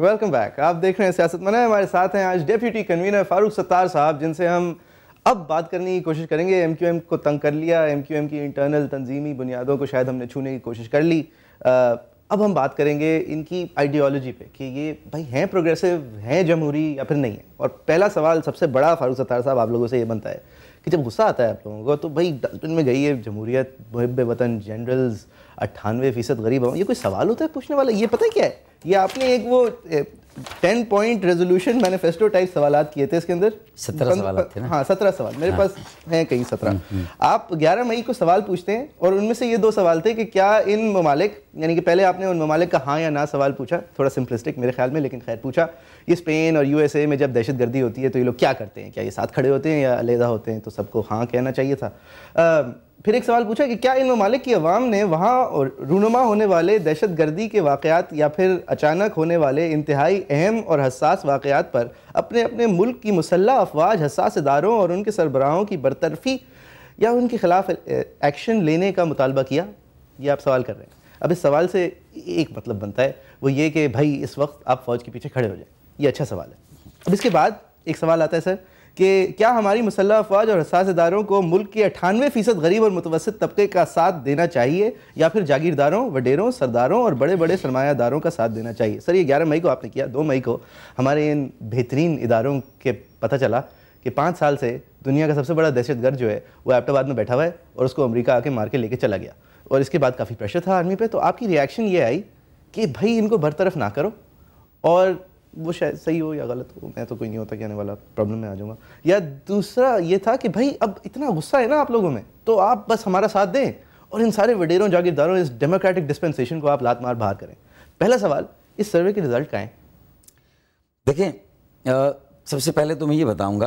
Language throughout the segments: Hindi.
वेलकम बैक आप देख रहे हैं सियासत मना हमारे साथ हैं आज डेप्यूटी कन्वीनर फारूक सत्तार साहब जिनसे हम अब बात करने की कोशिश करेंगे एम को तंग कर लिया एम की इंटरनल तंजीमी बुनियादों को शायद हमने छूने की कोशिश कर ली आ, अब हम बात करेंगे इनकी आइडियोलॉजी पे कि ये भाई हैं प्रोग्रेसिव हैं जमहूरी या फिर नहीं है और पहला सवाल सबसे बड़ा फारूक सत्तार साहब आप लोगों से ये बनता है कि जब गुस्सा आता है आप लोगों को तो भाई डस्टबिन में गई है जमहूरियत मुहब वतन जनरल्स अट्ठानवे फ़ीसद गरीब हों ये कोई सवाल होता है पूछने वाला ये पता है क्या है ये आपने एक वो ten point resolution manifesto type सवाल किए थे इसके अंदर सत्रह सवाल थे ना हाँ सत्रह सवाल मेरे हाँ। पास हैं कई सत्रह हम्म, हम्म। आप ग्यारह मई को सवाल पूछते हैं और उनमें से ये दो सवाल थे कि क्या इन ममालिक यानी कि पहले आपने उन ममालिक का हाँ या ना सवाल पूछा थोड़ा सिंपलिस्टिक मेरे ख्याल में लेकिन खैर पूछा ये स्पेन और यू में जब दहशत गर्दी होती है तो ये लोग क्या करते हैं क्या ये साथ खड़े होते हैं या अलहदा होते हैं तो सबको हाँ कहना चाहिए था फिर एक सवाल पूछा कि क्या इन ममालिक की अवाम ने वहाँ रूनुमा होने वाले दहशत गर्दी के वाक़ात या फिर अचानक होने वाले इंतहाई अहम और हसास वाक़ात पर अपने अपने मुल्क की मुसल्ह अफवाज हसास इदारों और उनके सरबराहों की बरतरफी या उनके ख़िलाफ़ एक्शन लेने का मुतालबा किया ये आप सवाल कर रहे हैं अब इस सवाल से एक मतलब बनता है वो ये कि भाई इस वक्त आप फ़ौज के पीछे खड़े हो जाए ये अच्छा सवाल है अब इसके बाद एक सवाल आता है सर कि क्या हमारी मुसल्ह अफवाज और हसास इदारों को मुल्क के अठानवे फ़ीसद गरीब और मुतवसत तबके का साथ देना चाहिए या फिर जागीरदारों वडेरों सरदारों और बड़े बड़े सरमायादारों का साथ देना चाहिए सर ये ग्यारह मई को आपने किया दो मई को हमारे इन बेहतरीन इदारों के पता चला कि पाँच साल से दुनिया का सबसे बड़ा दहशत गर्द जो है वो एबटाबाद में बैठा हुआ है और उसको अमरीका आके मार के लेके चला गया और इसके बाद काफ़ी प्रेशर था आर्मी पर तो आपकी रिएक्शन ये आई कि भाई इनको बरतरफ ना करो और वो शायद सही हो या गलत हो मैं तो कोई नहीं होता कि आने वाला प्रॉब्लम में आ जाऊँगा या दूसरा ये था कि भाई अब इतना गुस्सा है ना आप लोगों में तो आप बस हमारा साथ दें और इन सारे वडेरों जागीरदारों इस डेमोक्रेटिक डिस्पेंसेशन को आप लात मार बाहर करें पहला सवाल इस सर्वे के रिजल्ट का है देखें सबसे पहले तो मैं ये बताऊंगा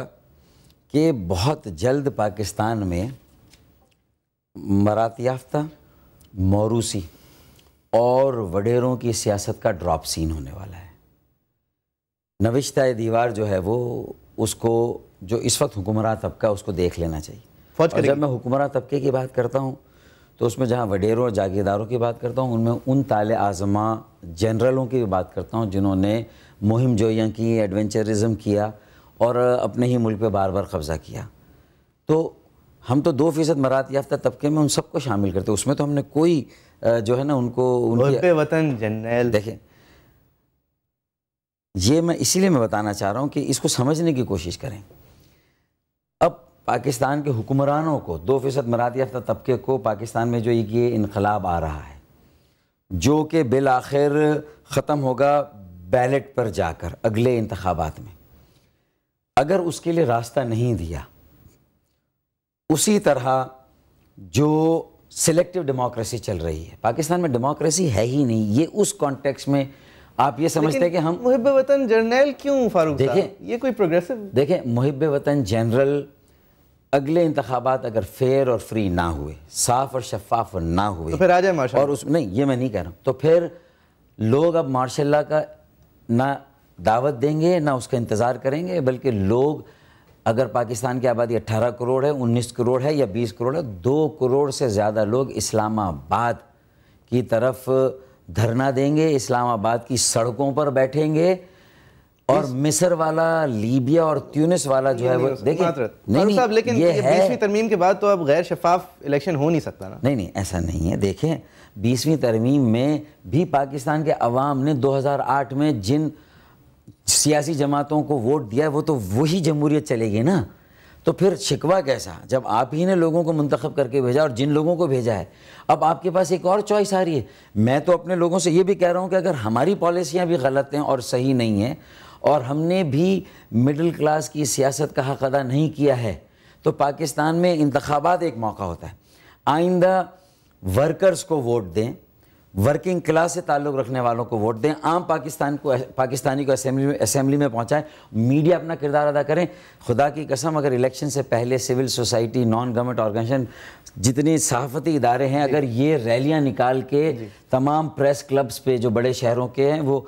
कि बहुत जल्द पाकिस्तान में मरात याफ्ता मौरूसी और वडेरों की सियासत का ड्रॉप सीन होने वाला है नविश्ता दीवार जो है वो उसको जो इस वक्त हुक्मरान तबका उसको देख लेना चाहिए फौज जब मैं हुक्मरान तबके की बात करता हूँ तो उसमें जहाँ वडेरों और जागीरदारों की बात करता हूँ उनमें उन ताल आज़मा जनरलों की भी बात करता हूँ जिन्होंने मुहिम जोयाँ की एडवेंचरिज़म किया और अपने ही मुल्क पर बार बार कब्ज़ा किया तो हम तो दो फीसद मरात याफ्ता तबके में उन सबको शामिल करते उसमें तो हमने कोई जो है ना उनको उनके वतन जनरल देखें ये मैं इसीलिए मैं बताना चाह रहा हूँ कि इसको समझने की कोशिश करें अब पाकिस्तान के हुक्मरानों को दो फ़ीसद मराती याफ्ता तबके को पाकिस्तान में जो एक ये इनकलाब आ रहा है जो कि बिल आखिर ख़त्म होगा बैलेट पर जाकर अगले इंतबात में अगर उसके लिए रास्ता नहीं दिया उसी तरह जो सिलेक्टिव डेमोक्रेसी चल रही है पाकिस्तान में डेमोक्रेसी है ही नहीं ये उस कॉन्टेक्स्ट में आप ये समझते हैं कि हम मुहिब वतन जनरल क्यों फारूक देखें ये कोई प्रोग्रेसिव देखें मुहिब वतन जनरल अगले इंतबात अगर फेयर और फ्री ना हुए साफ और शफाफ ना हुए तो फिर आ जाए और उसमें नहीं ये मैं नहीं कह रहा हूँ तो फिर लोग अब मार्शाला का ना दावत देंगे ना उसका इंतज़ार करेंगे बल्कि लोग अगर पाकिस्तान की आबादी 18 करोड़ है 19 करोड़ है या 20 करोड़ है दो करोड़ से ज़्यादा लोग इस्लामाबाद की तरफ धरना देंगे इस्लामाबाद की सड़कों पर बैठेंगे और मिस्र वाला लीबिया और ट्यूनिस वाला जो है वो देखिए नहीं नहीं साहब लेकिन ये, है बीसवीं तरमीम के बाद तो अब गैर शफाफ इलेक्शन हो नहीं सकता ना नहीं नहीं ऐसा नहीं है देखें बीसवीं तरमीम में भी पाकिस्तान के अवाम ने 2008 में जिन सियासी जमातों को वोट दिया वो तो वही जमहूरियत चलेगी ना तो फिर शिकवा कैसा जब आप ही ने लोगों को मंतखब करके भेजा और जिन लोगों को भेजा है अब आपके पास एक और चॉइस आ रही है मैं तो अपने लोगों से ये भी कह रहा हूँ कि अगर हमारी पॉलिसियाँ भी गलत हैं और सही नहीं हैं और हमने भी मिडिल क्लास की सियासत का हक अदा नहीं किया है तो पाकिस्तान में इंतबात एक मौका होता है आइंदा वर्कर्स को वोट दें वर्किंग क्लास से ताल्लुक़ रखने वालों को वोट दें आम पाकिस्तान को पाकिस्तानी को असेंबली में असेंबली में पहुँचाएँ मीडिया अपना किरदार अदा करें खुदा की कसम अगर इलेक्शन से पहले civil society non government organization जितनी सहाफ़ती इदारे हैं अगर ये रैलियाँ निकाल के तमाम प्रेस क्लब्स पे जो बड़े शहरों के हैं वो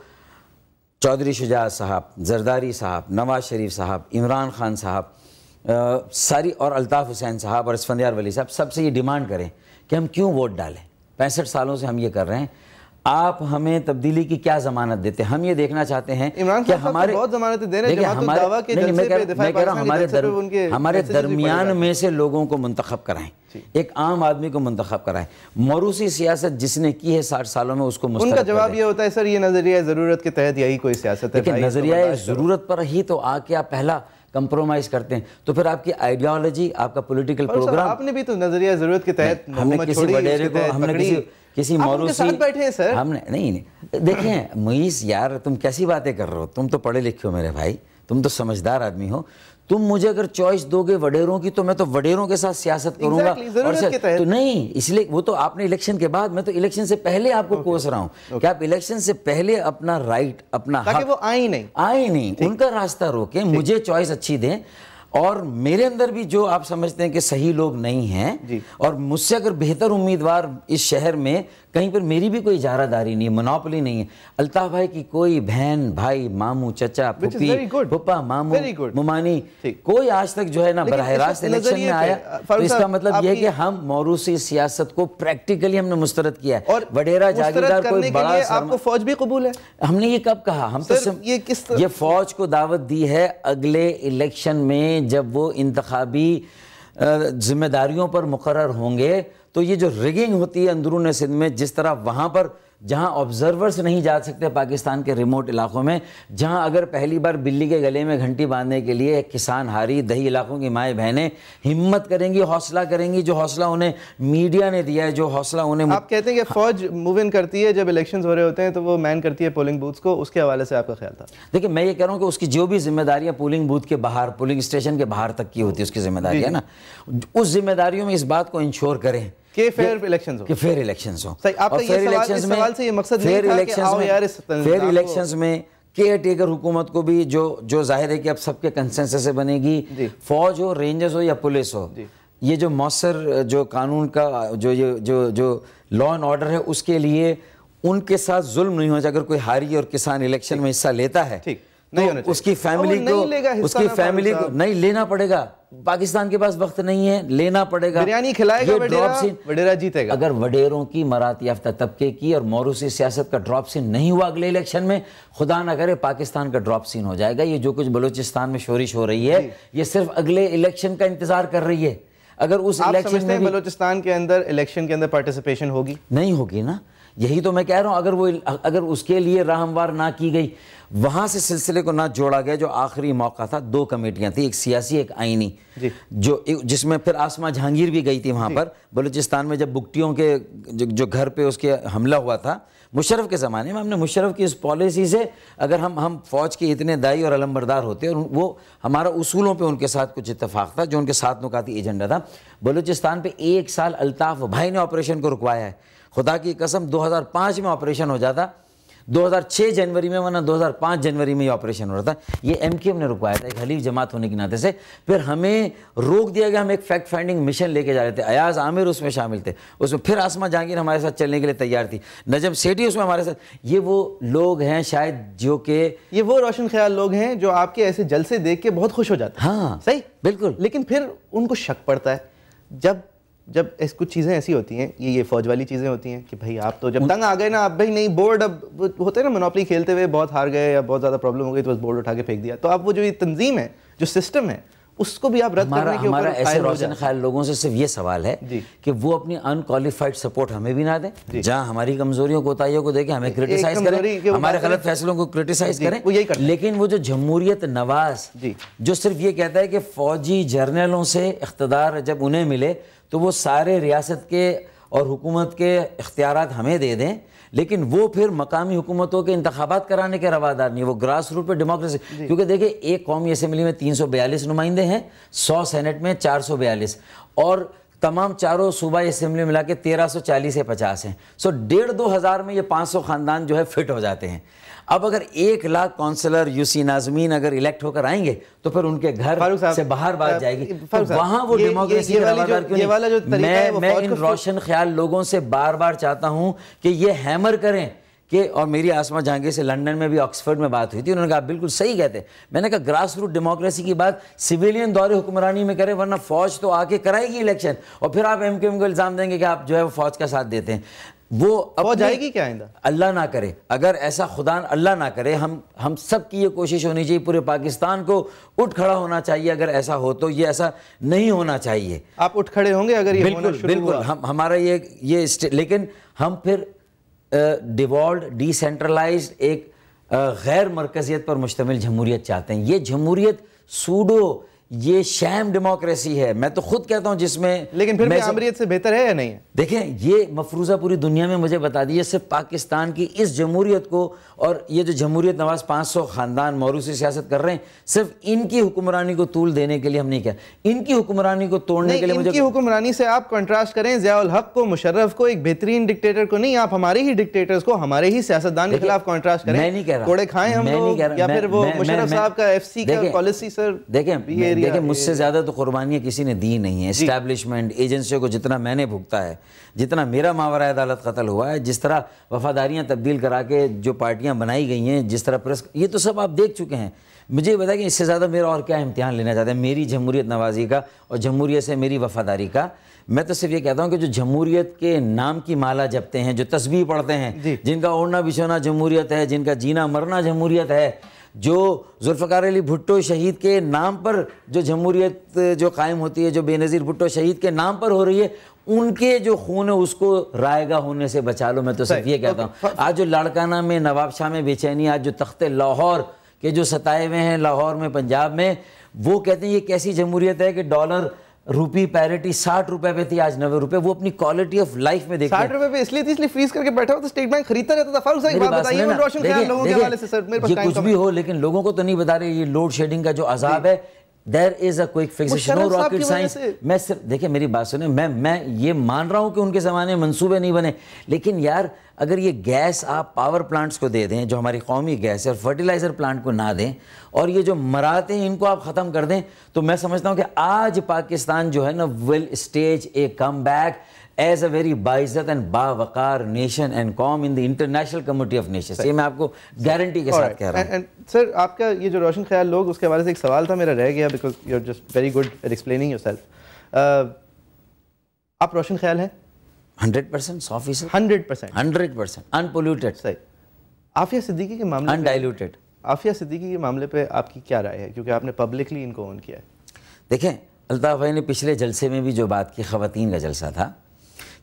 चौधरी शुजात साहब जरदारी साहब नवाज शरीफ साहब इमरान खान साहब सारी और अल्ताफ़ हुसैन साहब और इसफंदार वली साहब सबसे ये डिमांड करें कि हम क्यों वोट डालें पैंसठ सालों से हम ये कर रहे हैं आप हमें तब्दीली की क्या जमानत देते हैं हम ये देखना चाहते हैं कि तो हमारे बहुत जमानतें दे रहे हैं हमारे हमारे दरमियान में से लोगों को मंतखब कराएं एक आम आदमी को मंतखब कराएं मरूसी सियासत जिसने की है साठ सालों में उसको उनका जवाब ये होता है सर ये नजरिया ज़रूरत के तहत यही कोई सियासत है तो नजरिया ज़रूरत पर ही तो आके आप पहला कंप्रोमाइज करते हैं तो फिर आपकी आइडियोलॉजी आपका पॉलिटिकल प्रोग्राम आपने भी तो नजरिया जरूरत के तहत हमने किसी वडेरे को हमने किसी किसी मौरूसी बैठे हैं सर हमने नहीं नहीं देखिए मुईस यार तुम कैसी बातें कर रहे हो तुम तो पढ़े लिखे हो मेरे भाई तुम तो समझदार आदमी हो तुम मुझे अगर चॉइस दोगे वडेरों की तो मैं तो वडेरों के साथ सियासत करूंगा exactly, तो नहीं इसलिए वो तो आपने इलेक्शन के बाद मैं तो इलेक्शन से पहले आपको okay. कोस रहा हूँ okay. कि आप इलेक्शन से पहले अपना राइट अपना ताकि वो आए नहीं आए नहीं उनका रास्ता रोके मुझे चॉइस अच्छी दें और मेरे अंदर भी जो आप समझते हैं कि सही लोग नहीं हैं और मुझसे अगर बेहतर उम्मीदवार इस शहर में कहीं पर मेरी भी कोई जारादारी नहीं है मोनोपली नहीं है अल्ताफ भाई की कोई बहन भाई मामू चचा पुपी पुपा मामू मुमानी कोई आज तक जो है ना बरह रास्त इलेक्शन में आया तो इसका मतलब यह है कि हम मौरूसी सियासत को प्रैक्टिकली हमने मुस्तरद किया है और वडेरा जागीरदार कोई बड़ा आपको फौज भी कबूल है हमने ये कब कहा हम तो ये किस ये फौज को दावत दी है अगले इलेक्शन में जब वो इंतबी जिम्मेदारियों पर मुकर होंगे तो ये जो रिगिंग होती है अंदरून सिंध में जिस तरह वहाँ पर जहाँ ऑब्जर्वर्स नहीं जा सकते पाकिस्तान के रिमोट इलाकों में जहाँ अगर पहली बार बिल्ली के गले में घंटी बांधने के लिए किसान हारी दही इलाकों की माएँ बहनें हिम्मत करेंगी हौसला करेंगी जो हौसला उन्हें मीडिया ने दिया है जो हौसला उन्हें आप कहते हैं कि फौज मूव इन करती है जब इलेक्शन हो रहे होते हैं तो वो मैन करती है पोलिंग बूथ को उसके हवाले से आपका ख्याल था देखिए मैं ये कह रहा हूँ कि उसकी जो भी जिम्मेदारियाँ पोलिंग बूथ के बाहर पोलिंग स्टेशन के बाहर तक की होती है उसकी जिम्मेदारी है ना उस जिम्मेदारियों में इस बात को इंश्योर करें फेयर हो फेयर फेयर फेयर में केयर टेकर हुकूमत को भी जो जो जाहिर है कि अब सबके से बनेगी फौज हो रेंजर्स हो या पुलिस हो ये जो मौसर जो कानून का जो ये जो जो लॉ एंड ऑर्डर है उसके लिए उनके साथ जुल्म नहीं हो जाए अगर कोई हारी और किसान इलेक्शन में हिस्सा लेता है ठीक नहीं तो होना उसकी फैमिली को उसकी फैमिली को नहीं लेना पड़ेगा पाकिस्तान के पास वक्त नहीं है लेना पड़ेगा बिरयानी खिलाएगा वडेरा, वडेरा जीतेगा अगर वडेरों की मरात याफ्ता तबके की और मोरूसी सियासत का ड्रॉप सीन नहीं हुआ अगले इलेक्शन में खुदा ना करे पाकिस्तान का ड्रॉप सीन हो जाएगा ये जो कुछ बलूचिस्तान में शोरिश हो रही है ये सिर्फ अगले इलेक्शन का इंतजार कर रही है अगर उस इलेक्शन में बलोचिस्तान के अंदर इलेक्शन के अंदर पार्टिसिपेशन होगी नहीं होगी ना यही तो मैं कह रहा हूँ अगर वो अगर उसके लिए राह ना की गई वहाँ से सिलसिले को ना जोड़ा गया जो आखिरी मौका था दो कमेटियाँ थी एक सियासी एक आइनी जो जिसमें फिर आसमा जहांगीर भी गई थी वहाँ पर बलूचिस्तान में जब बुकटियों के जो, जो घर पे उसके हमला हुआ था मुशरफ के ज़माने में हमने मुशरफ की इस पॉलिसी से अगर हम हम फौज के इतने दाई और अलमबरदार होते और वो हमारा उसूलों पर उनके साथ कुछ इतफाक़ था जो उनके साथ नुकाती एजेंडा था बलूचिस्तान पर एक साल अल्ताफ़ भाई ने ऑपरेशन को रुकवाया है खुदा की कसम 2005 में ऑपरेशन हो जाता 2006 जनवरी में वरना 2005 जनवरी में ये ऑपरेशन हो रहा था ये एम ने रुकवाया था एक हलीफ जमात होने के नाते से फिर हमें रोक दिया गया हम एक फैक्ट फाइंडिंग मिशन लेके जा रहे थे अयाज आमिर उसमें शामिल थे उसमें फिर आसमा जहांगीर हमारे साथ चलने के लिए तैयार थी नजम सेठी उसमें हमारे साथ ये वो लोग हैं शायद जो के ये वो रोशन ख्याल लोग हैं जो आपके ऐसे जलसे देख के बहुत खुश हो जाते हैं हाँ सही बिल्कुल लेकिन फिर उनको शक पड़ता है जब जब कुछ चीज़ें ऐसी होती हैं ये ये फौज वाली चीज़ें होती हैं कि भाई आप तो जब तंग आ गए ना आप भाई नहीं बोर्ड अब होते हैं ना मनोपली खेलते हुए बहुत हार गए या बहुत ज़्यादा प्रॉब्लम हो गई तो बस बोर्ड उठा के फेंक दिया तो आप वो जो ये तंजीम है जो सिस्टम है उसको भी आप रद्द करने के ऊपर ऐसे रोशन ख्याल लोगों से सिर्फ ये सवाल है कि वो अपनी अनक्वालिफाइड सपोर्ट हमें भी ना दें जहाँ हमारी कमजोरियों कोताहियों को देखें हमें क्रिटिसाइज करें हमारे गलत फैसलों को क्रिटिसाइज करें वो यही लेकिन वो जो जमहूरियत नवाज जो सिर्फ ये कहता है कि फौजी जर्नलों से इकतदार जब उन्हें मिले तो वो सारे रियासत के और हुकूमत के इख्तियार हमें दे दें लेकिन वो फिर मकामी हुकूमतों के इंतबात कराने के रवादार नहीं वो ग्रास रूट पर डेमोक्रेसी क्योंकि देखिए एक कौमी असम्बली में तीन सौ बयालीस नुमाइंदे हैं सौ सेनेट में चार सौ बयालीस और तमाम चारों सूबा असम्बली मिला के तेरह सौ चालीस या पचास हैं सो डेढ़ दो हज़ार में ये पाँच सौ ख़ानदान जो है फिट हो जाते हैं अब अगर एक लाख काउंसलर यूसी नाजमीन अगर इलेक्ट होकर आएंगे तो फिर उनके घर से बाहर बात जाएगी तो वहाँ वो डेमोक्रेसी मैं, मैं इन रोशन ख्याल लोगों से बार बार चाहता हूँ कि ये हैमर करें कि और मेरी आसमा जहांगीर से लंदन में भी ऑक्सफर्ड में बात हुई थी उन्होंने कहा बिल्कुल सही कहते हैं मैंने कहा ग्रास रूट डेमोक्रेसी की बात सिविलियन दौरे हुक्मरानी में करें वरना फ़ौज तो आके कराएगी इलेक्शन और फिर आप एम को इल्ज़ाम देंगे कि आप जो है वो फौज का साथ देते हैं वो अब जाएगी क्या आइंदा अल्लाह ना करे अगर ऐसा खुदा अल्लाह ना करे हम हम सब की ये कोशिश होनी चाहिए पूरे पाकिस्तान को उठ खड़ा होना चाहिए अगर ऐसा हो तो ये ऐसा नहीं होना चाहिए आप उठ खड़े होंगे अगर ये बिल्कुल बिल्कुल हम हमारा ये ये लेकिन हम फिर डिवॉल्व डिसेंट्रलाइज एक गैर मरकजियत पर मुश्तमिल जमहूरियत चाहते हैं ये जमहूरियत सूडो ये शैम डेमोक्रेसी है मैं तो खुद कहता हूं जिसमें लेकिन फिर आमरीत से बेहतर है या नहीं देखें ये मफरूजा पूरी दुनिया में मुझे बता दी सिर्फ पाकिस्तान की इस जमहूरीत को और ये जो जमहूरीत नवाज 500 सौ खानदान मौरूसी सियासत कर रहे हैं सिर्फ इनकी हुक्मरानी को तूल देने के लिए हमने किया इनकी हुक्मरानी को तोड़ने के लिए मुझे हुक्मरानी से आप कंट्रास्ट करें जयाल हक को मुशर्रफ को एक बेहतरीन डिक्टेटर को नहीं आप हमारे ही डिक्टेटर्स को हमारे ही सियासतदान के खिलाफ कॉन्ट्रास्ट करें नहीं कह रहा खाएं हम या फिर वो मुशर्रफ साहब का एफसी का पॉलिसी सर देखें देखिए मुझसे ज़्यादा तो कुर्बानियाँ किसी ने दी नहीं है इस्टेब्लिशमेंट एजेंसियों को जितना मैंने भुगता है जितना मेरा मावरा अदालत कत्ल हुआ है जिस तरह वफादारियाँ तब्दील करा के जो पार्टियाँ बनाई गई हैं जिस तरह प्रेस ये तो सब आप देख चुके हैं मुझे ये बताया कि इससे ज़्यादा मेरा और क्या इम्तिहान लेना चाहते हैं मेरी जमहूरियत नवाजी का और जमहूरियत से मेरी वफादारी का मैं तो सिर्फ ये कहता हूँ कि जो जमहूरियत के नाम की माला जपते हैं जो तस्वीर पढ़ते हैं जिनका ओढ़ना बिछोना जमहूरियत है जिनका जीना मरना जमहूरियत है जो जुल्फ़ार अली भुट्टो शहीद के नाम पर जो जमहूरीत जो कायम होती है जो बेनज़ीर भुट्टो शहीद के नाम पर हो रही है उनके जो खून है उसको रायगा होने से बचा लो मैं तो सिर्फ ये कहता हूँ आज जो लाड़काना में नवाब शाह में बेचैनी आज जो तख्त लाहौर के जो सताए हुए हैं लाहौर में पंजाब में वो कहते हैं ये कैसी जमहूरियत है कि डॉलर रुपी पैरिटी साठ रुपए पे थी आज नब्बे रुपए वो अपनी क्वालिटी ऑफ लाइफ में साठ रुपए पे इसलिए इसलिए फ्रीज करके बैठा हुआ तो स्टेट बैंक खरीदता रहता था फारूक साहब बात बताइए रोशन लोगों के हवाले से सर मेरे पास कुछ भी हो लेकिन लोगों को तो नहीं बता रहे ये लोड शेडिंग का जो अजाब है there is a quick fix no rocket science मैं सिर्फ देखिए मेरी बात सुने मैं मैं ये मान रहा हूँ कि उनके ज़माने में मनसूबे नहीं बने लेकिन यार अगर ये गैस आप पावर प्लांट्स को दे दें जो हमारी कौमी गैस है और फर्टिलाइज़र प्लांट को ना दें और ये जो मराते हैं इनको आप ख़त्म कर दें तो मैं समझता हूँ कि आज पाकिस्तान जो है ना will stage a come back as a very बाइजत एंड बावकार नेशन एंड कॉम in the international community of nation ये मैं आपको गारंटी के साथ कह रहा हूँ सर आपका ये जो रोशन ख्याल लोग उसके हवाले से एक सवाल था मेरा रह गया because you are just very good at explaining yourself आप रोशन ख्याल हैं हंड्रेड परसेंट सौ फीसद hundred percent hundred percent unpolluted सही आफिया सिद्दीकी के मामले अनडाइल्यूटेड आफिया सिद्दीकी के मामले पे आपकी क्या राय है क्योंकि आपने पब्लिकली इनको ऑन किया है देखें अल्ताफ़ भाई ने पिछले जलसे में भी जो बात की खातन का जलसा था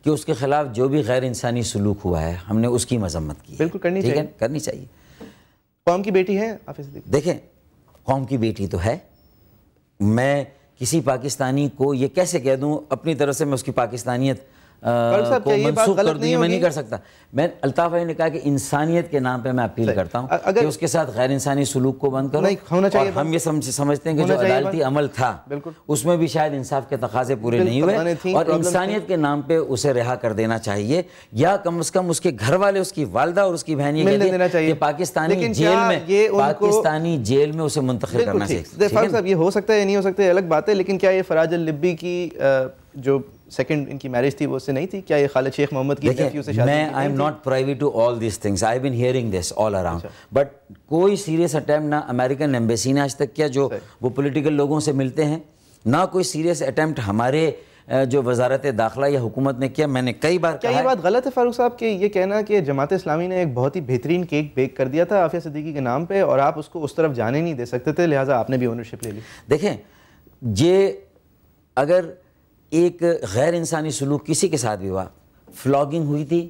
कि उसके खिलाफ जो भी गैर इंसानी सलूक हुआ है हमने उसकी मजम्मत की बिल्कुल करनी चाहिए करनी चाहिए कौम की बेटी है आप देखें कौम की बेटी तो है मैं किसी पाकिस्तानी को ये कैसे कह दूँ अपनी तरफ से मैं उसकी पाकिस्तानियत को मनसूख कर दिए मैं नहीं कर सकता मैं अल्ताफ़ भाई ने कहा कि इंसानियत के नाम पे मैं अपील करता हूँ कि उसके साथ गैर इंसानी सलूक को बंद करो होना चाहिए हम ये समझ, समझते हैं कि जो अदालती अमल था उसमें भी शायद इंसाफ के तकाजे पूरे नहीं हुए और इंसानियत के नाम पर उसे रिहा कर देना चाहिए या कम अज़ कम उसके घर वाले उसकी वालदा और उसकी बहन ये चाहिए पाकिस्तानी जेल में पाकिस्तानी जेल में उसे मुंतखब करना चाहिए हो सकता है या नहीं हो सकता है अलग बात है लेकिन क्या ये फराज लिब्बी की जो सेकंड इनकी मैरिज थी वो उससे नहीं थी क्या ये खालिद शेख मोहम्मद की थी उससे शादी मैं I am not private to all this things I been hearing this all around but कोई सीरियस अटैम्प्ट ना अमेरिकन एम्बेसी ने आज तक किया जो वो पोलिटिकल लोगों से मिलते हैं ना कोई सीरियस अटैम्प्ट हमारे जो वजारत दाखिला या हुकूमत ने किया मैंने कई बार क्या ये बात गलत है फारूक साहब कि ये कहना कि जमात इस्लामी ने एक बहुत ही बेहतरीन केक बेक कर दिया था आफिया सिद्दीकी के नाम पे और आप उसको उस तरफ जाने नहीं दे सकते थे लिहाजा आपने भी ओनरशिप ले ली देखें ये अगर एक गैर इंसानी सलूक किसी के साथ भी हुआ फ्लॉगिंग हुई थी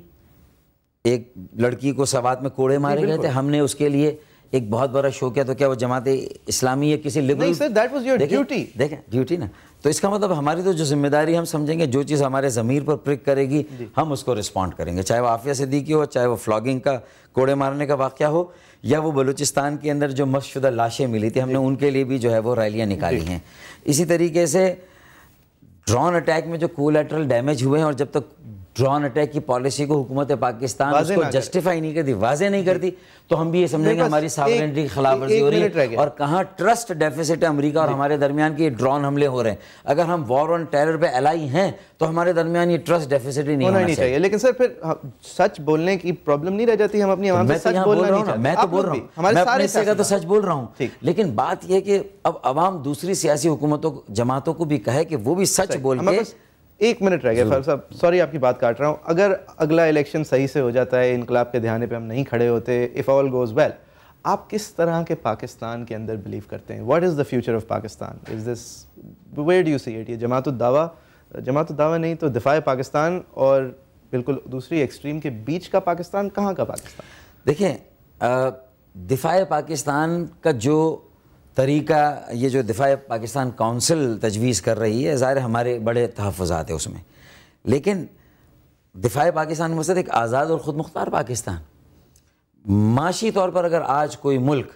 एक लड़की को सवात में कोड़े मारे गए थे हमने उसके लिए एक बहुत बड़ा शो किया तो क्या वो जमात इस्लामी या किसी लिबरल ड्यूटी देखें ड्यूटी ना तो इसका मतलब हमारी तो जो जिम्मेदारी हम समझेंगे जो चीज़ हमारे ज़मीर पर प्रिक करेगी हम उसको रिस्पॉन्ड करेंगे चाहे वो आफिया सिद्दीकी हो चाहे वो फ्लॉगिंग का कोड़े मारने का वाक़ हो या वो बलूचिस्तान के अंदर जो मशुदा लाशें मिली थी हमने उनके लिए भी जो है वो रैलियाँ निकाली हैं इसी तरीके से ड्रोन अटैक में जो कोलेटरल डैमेज हुए हैं और जब तक ड्रोन अटैक की पॉलिसी को हुकूमत पाकिस्तान उसको जस्टिफाई नहीं करती वाजे नहीं करती तो हम भी ये समझेंगे हमारी सावरेंटी की खिलाफ वर्जी हो रही है और कहाँ ट्रस्ट डेफिसिट है अमरीका और हमारे दरमियान के ड्रोन हमले हो रहे हैं अगर हम वॉर ऑन टेरर पर एलाई हैं तो हमारे दरमियान ये ट्रस्ट डेफिसिट ही नहीं होना चाहिए लेकिन सर फिर सच बोलने की प्रॉब्लम नहीं रह जाती हम अपनी तो मैं तो, तो बोल रहा हूँ तो सच बोल रहा हूँ लेकिन बात यह कि अब आवाम दूसरी सियासी हुकूमतों जमातों को भी कहे कि वो भी सच बोल के एक मिनट रह गया फारूक साहब सॉरी आपकी बात काट रहा हूँ अगर अगला इलेक्शन सही से हो जाता है इनकलाब के ध्याने पे हम नहीं खड़े होते इफ़ ऑल गोज़ वेल आप किस तरह के पाकिस्तान के अंदर बिलीव करते हैं what is the future of Pakistan is this where do you see it ये जमात दावा जमात दावा नहीं तो दिफा पाकिस्तान और बिल्कुल दूसरी एक्सट्रीम के बीच का पाकिस्तान कहाँ का पाकिस्तान देखें दिफा पाकिस्तान का जो तरीका ये जो दिफा पाकिस्तान काउंसिल तजवीज़ कर रही है ज़ाहिर हमारे बड़े तहफ़ात है उसमें लेकिन दिफा पाकिस्तान मसद एक आज़ाद और ख़ुद मुख्तार पाकिस्तान माशी तौर पर अगर आज कोई मुल्क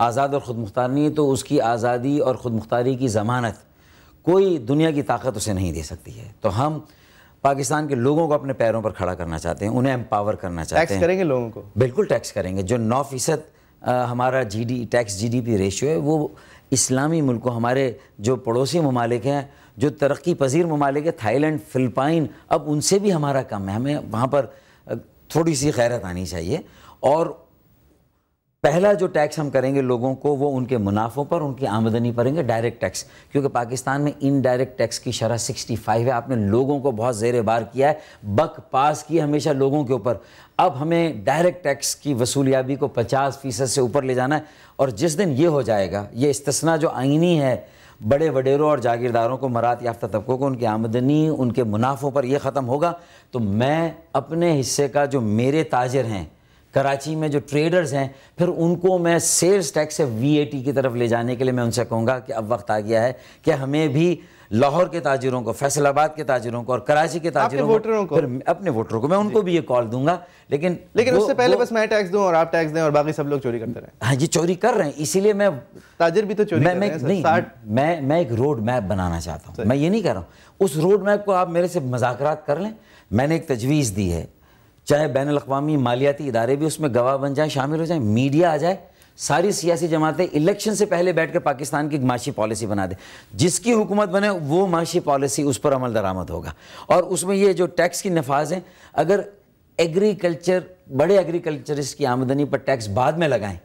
आज़ाद और ख़ुद मुख्तार नहीं है तो उसकी आज़ादी और ख़ुद मुख्तारी की ज़मानत कोई दुनिया की ताकत उसे नहीं दे सकती है तो हम पाकिस्तान के लोगों को अपने पैरों पर खड़ा करना चाहते हैं उन्हें एम्पावर करना चाहते हैं टैक्स करेंगे लोगों को बिल्कुल टैक्स करेंगे जो नौ फीसद हमारा G D tax G D P ratio है वो इस्लामी मुल्कों हमारे जो पड़ोसी ममालिक हैं जो तरक्की पजीर ममालिक है थाईलैंड फिलपाइन अब उनसे भी हमारा कम है हमें वहाँ पर थोड़ी सी खैरत आनी चाहिए और पहला जो टैक्स हम करेंगे लोगों को वो उनके मुनाफों पर उनकी आमदनी पर करेंगे डायरेक्ट टैक्स क्योंकि पाकिस्तान में इनडायरेक्ट टैक्स की शरह 65 है आपने लोगों को बहुत जेर बार किया है बक पास की हमेशा लोगों के ऊपर अब हमें डायरेक्ट टैक्स की वसूलियाबी को 50 फीसद से ऊपर ले जाना है और जिस दिन ये हो जाएगा ये इस्तना जो आइनी है बड़े वडेरों और जागीरदारों को मरात याफ्ता तबकों को उनकी आमदनी उनके मुनाफों पर यह ख़त्म होगा तो मैं अपने हिस्से का जो मेरे ताजर हैं कराची में जो ट्रेडर्स हैं फिर उनको मैं सेल्स टैक्स से वीएटी की तरफ ले जाने के लिए मैं उनसे कहूँगा कि अब वक्त आ गया है कि हमें भी लाहौर के ताजिरों को फैसलाबाद के ताजिरों को और कराची के ताजिरों को, को फिर अपने वोटरों को मैं उनको भी ये कॉल दूंगा लेकिन लेकिन उससे पहले बस मैं टैक्स दूं और आप टैक्स दें और बाकी सब लोग चोरी करते रहे हाँ ये चोरी कर रहे हैं इसीलिए मैं ताजिर भी तो चोरी मैं, कर मैं, रहे हैं मैं मैं एक रोड मैप बनाना चाहता हूँ मैं ये नहीं कर रहा हूँ उस रोड मैप को आप मेरे से मजाक कर लें मैंने एक तजवीज़ दी है चाहे बैन अवी मालियाती इदारे भी उसमें गवाह बन जाए शामिल हो जाए मीडिया आ जाए सारी सियासी जमातें इलेक्शन से पहले बैठकर पाकिस्तान की माशी पॉलिसी बना दे जिसकी हुकूमत बने वो माशी पॉलिसी उस पर अमल दरामद होगा और उसमें ये जो टैक्स की नफाज हैं अगर एग्रीकल्चर बड़े एग्रीकल्चरिस्ट की आमदनी पर टैक्स बाद में लगाएं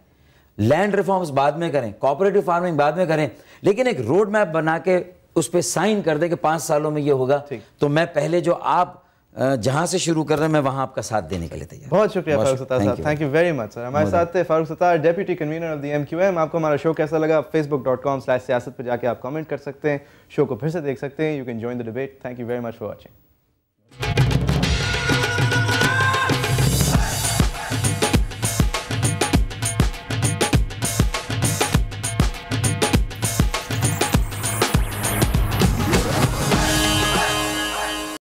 लैंड रिफॉर्म्स बाद में करें कॉपरेटिव फार्मिंग बाद में करें लेकिन एक रोड मैप बना के उस पर साइन कर दे कि पाँच सालों में ये होगा तो मैं पहले जो आप जहाँ से शुरू कर रहे हैं मैं वहाँ आपका साथ देने के लिए तैयार बहुत शुक्रिया Farooq Sattar sahab thank you very much sir हमारे साथ थे Farooq Sattar deputy convener of the M Q M आपको हमारा शो कैसा लगा फेसबुक डॉट कॉम स्लैश सियासत पर जाकर आप कमेंट कर सकते हैं शो को फिर से देख सकते हैं you can join the debate thank you very much for watching